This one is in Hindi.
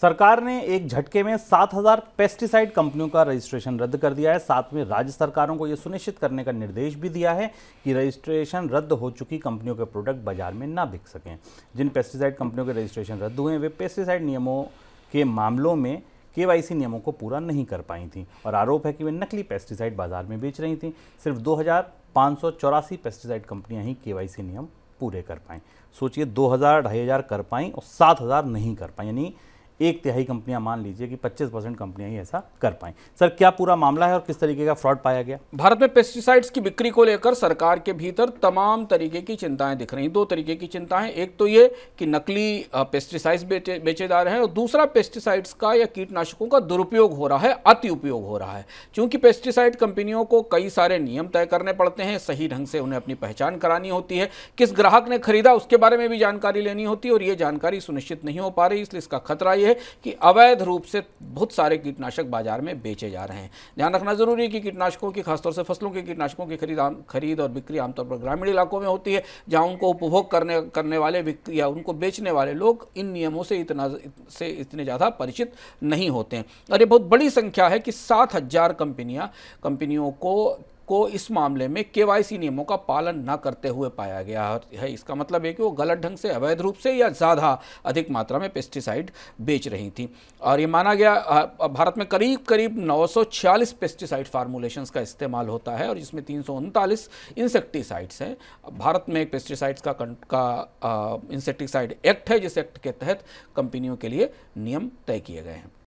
सरकार ने एक झटके में 7000 पेस्टिसाइड कंपनियों का रजिस्ट्रेशन रद्द कर दिया है साथ में राज्य सरकारों को यह सुनिश्चित करने का निर्देश भी दिया है कि रजिस्ट्रेशन रद्द हो चुकी कंपनियों के प्रोडक्ट बाजार में ना बिक सकें जिन पेस्टिसाइड कंपनियों के रजिस्ट्रेशन रद्द हुए हैं वे पेस्टिसाइड नियमों के मामलों में के नियमों को पूरा नहीं कर पाई थी और आरोप है कि वे नकली पेस्टिसाइड बाजार में बेच रही थी सिर्फ दो पेस्टिसाइड कंपनियाँ ही के नियम पूरे कर पाएँ सोचिए दो ढाई हज़ार कर पाएँ और सात नहीं कर पाएँ यानी एक तिहाई कंपनियां मान लीजिए कि 25 परसेंट कंपनियां ही ऐसा कर पाएं सर क्या पूरा मामला है और किस तरीके का फ्रॉड पाया गया भारत में पेस्टिसाइड्स की बिक्री को लेकर सरकार के भीतर तमाम तरीके की चिंताएं दिख रही दो तरीके की चिंताएं एक तो ये कि नकली पेस्टिसाइड्स बेचे बेचे जा रहे हैं और दूसरा पेस्टिसाइड्स का या कीटनाशकों का दुरुपयोग हो रहा है अति उपयोग हो रहा है चूंकि पेस्टिसाइड कंपनियों को कई सारे नियम तय करने पड़ते हैं सही ढंग से उन्हें अपनी पहचान करानी होती है किस ग्राहक ने खरीदा उसके बारे में भी जानकारी लेनी होती है और ये जानकारी सुनिश्चित नहीं हो पा रही इसलिए इसका खतरा यह है कि अवैध रूप से बहुत सारे कीटनाशक बाजार में बेचे जा रहे हैं ध्यान रखना जरूरी है कि कीटनाशकों की खासतौर से फसलों के कीटनाशकों की खरीद खरीद और बिक्री आमतौर पर ग्रामीण इलाकों में होती है जहाँ उनको उपभोग करने करने वाले या उनको बेचने वाले लोग इन नियमों से इतना से इतने ज़्यादा परिचित नहीं होते हैं और ये बहुत बड़ी संख्या है कि सात हज़ार कंपनियाँ कंपनियों को को इस मामले में केवाईसी नियमों का पालन न करते हुए पाया गया है इसका मतलब है कि वो गलत ढंग से अवैध रूप से या ज़्यादा अधिक मात्रा में पेस्टिसाइड बेच रही थी और ये माना गया भारत में करीब करीब 946 पेस्टिसाइड फार्मूलेशंस का इस्तेमाल होता है और इसमें तीन इंसेक्टिसाइड्स हैं भारत में एक पेस्टिसाइड्स का का इंसेक्टिसाइड एक्ट है जिस एक्ट के तहत कंपनियों के लिए नियम तय किए गए हैं